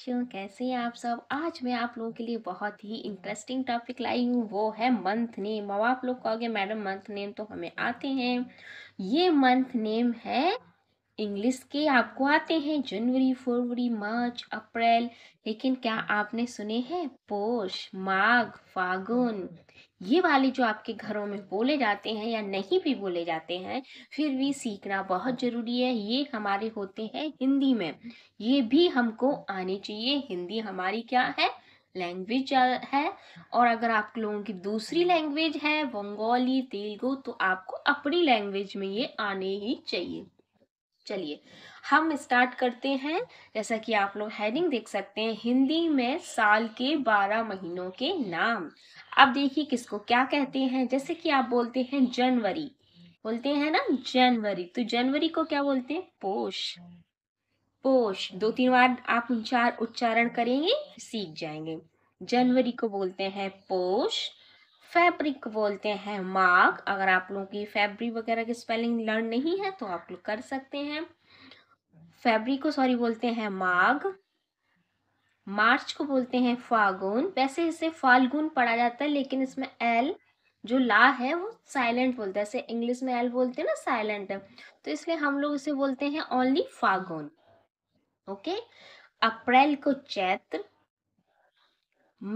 बच्चों कैसे हैं आप सब आज मैं आप लोगों के लिए बहुत ही इंटरेस्टिंग टॉपिक लाई हूँ वो है मंथ नेम अब आप लोग कहोगे मैडम मंथ नेम तो हमें आते हैं ये मंथ नेम है इंग्लिश के आपको आते हैं जनवरी फरवरी मार्च अप्रैल लेकिन क्या आपने सुने हैं पोष माघ फागुन ये वाले जो आपके घरों में बोले जाते हैं या नहीं भी बोले जाते हैं फिर भी सीखना बहुत ज़रूरी है ये हमारे होते हैं हिंदी में ये भी हमको आने चाहिए हिंदी हमारी क्या है लैंग्वेज है और अगर आप लोगों की दूसरी लैंग्वेज है बंगाली तेलुगु तो आपको अपनी लैंग्वेज में ये आने ही चाहिए चलिए हम स्टार्ट करते हैं जैसा कि आप लोग हेडिंग देख सकते हैं हिंदी में साल के बारह महीनों के नाम अब देखिए किसको क्या कहते हैं जैसे कि आप बोलते हैं जनवरी बोलते हैं ना जनवरी तो जनवरी को क्या बोलते हैं पोष पोष दो तीन बार आप उच्चार उच्चारण करेंगे सीख जाएंगे जनवरी को बोलते हैं पोष फैब्रिक बोलते हैं मार्क अगर आप लोगों की फैब्रिक वगैरह की स्पेलिंग लर्न नहीं है तो आप लोग कर सकते हैं फैब्रिक को सॉरी बोलते हैं माघ मार्च को बोलते हैं फागुन वैसे इसे फाल्गुन पढ़ा जाता है लेकिन इसमें एल जो ला है वो साइलेंट बोलता है ऐसे इंग्लिश में एल बोलते हैं ना साइलेंट है तो इसलिए हम लोग इसे बोलते हैं ओनली फागुन ओके अप्रैल को चैत्र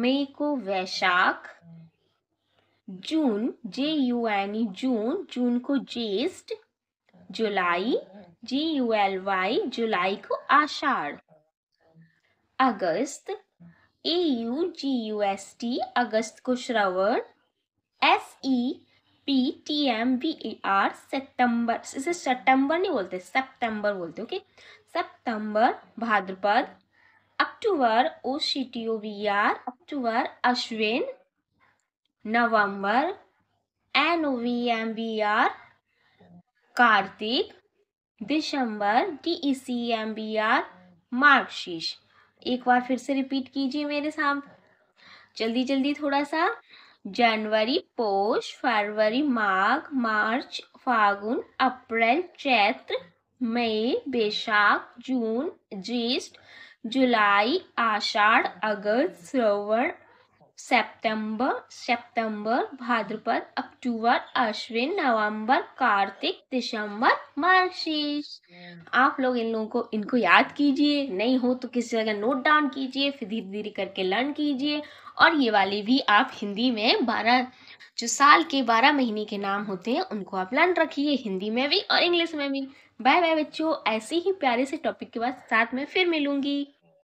मई को वैशाख जून जे you N E June June को Jyeshtha July J U L Y July को Ashadh August A U G U S T August को Shravan S E P T M B A R September इसे September नहीं बोलते September बोलते okay September Bhadrapad October O C T O V R October Ashwin November N O V M B R Kartik December D E C M B R Margashirsh एक बार फिर से repeat कीजिए मेरे सामने जल्दी जल्दी थोड़ा सा जनवरी पोष फरवरी माघ मार्च फागुन अप्रैल चैत्र मई बैशाख जून ज्येष्ठ जुलाई आषाढ़ अगस्त श्रवण सितंबर सितंबर भाद्रपद अक्टूबर अश्विन नवंबर कार्तिक दिसंबर मार्शीष आप लोग इन लोगों को इनको याद कीजिए नहीं हो तो किसी जगह नोट डाउन कीजिए फिर धीरे धीरे करके लर्न कीजिए और ये वाले भी आप हिंदी में बारह जो साल के बारह महीने के नाम होते हैं उनको आप लर्न रखिए हिंदी में भी और इंग्लिश में भी बाय बाय बच्चों ऐसे ही प्यारे से टॉपिक के बाद साथ में फिर मिलूंगी